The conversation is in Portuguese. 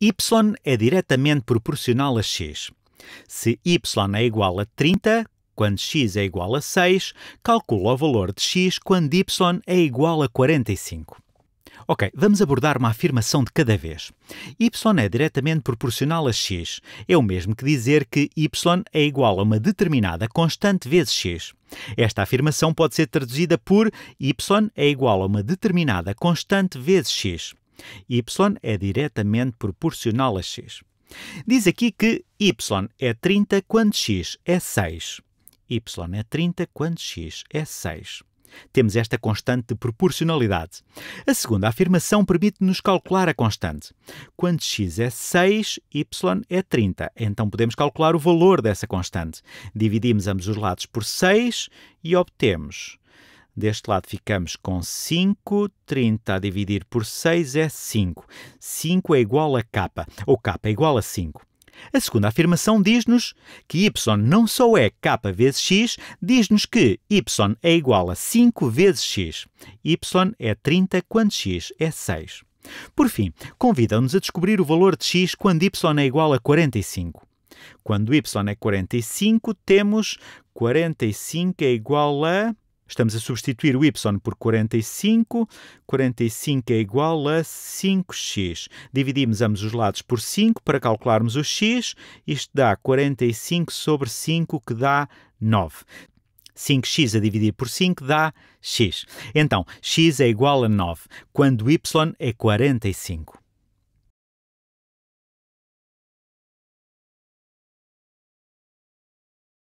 y é diretamente proporcional a x. Se y é igual a 30, quando x é igual a 6, calcula o valor de x quando y é igual a 45. Ok, vamos abordar uma afirmação de cada vez. y é diretamente proporcional a x. É o mesmo que dizer que y é igual a uma determinada constante vezes x. Esta afirmação pode ser traduzida por y é igual a uma determinada constante vezes x. Y é diretamente proporcional a x. Diz aqui que y é 30 quando x é 6. y é 30 quando x é 6. Temos esta constante de proporcionalidade. A segunda afirmação permite-nos calcular a constante. Quando x é 6, y é 30. Então podemos calcular o valor dessa constante. Dividimos ambos os lados por 6 e obtemos Deste lado ficamos com 5, 30 a dividir por 6 é 5. 5 é igual a k, ou k é igual a 5. A segunda afirmação diz-nos que y não só é k vezes x, diz-nos que y é igual a 5 vezes x. y é 30 quando x é 6. Por fim, convidam nos a descobrir o valor de x quando y é igual a 45. Quando y é 45, temos 45 é igual a Estamos a substituir o y por 45. 45 é igual a 5x. Dividimos ambos os lados por 5 para calcularmos o x. Isto dá 45 sobre 5, que dá 9. 5x a dividir por 5 dá x. Então, x é igual a 9, quando y é 45.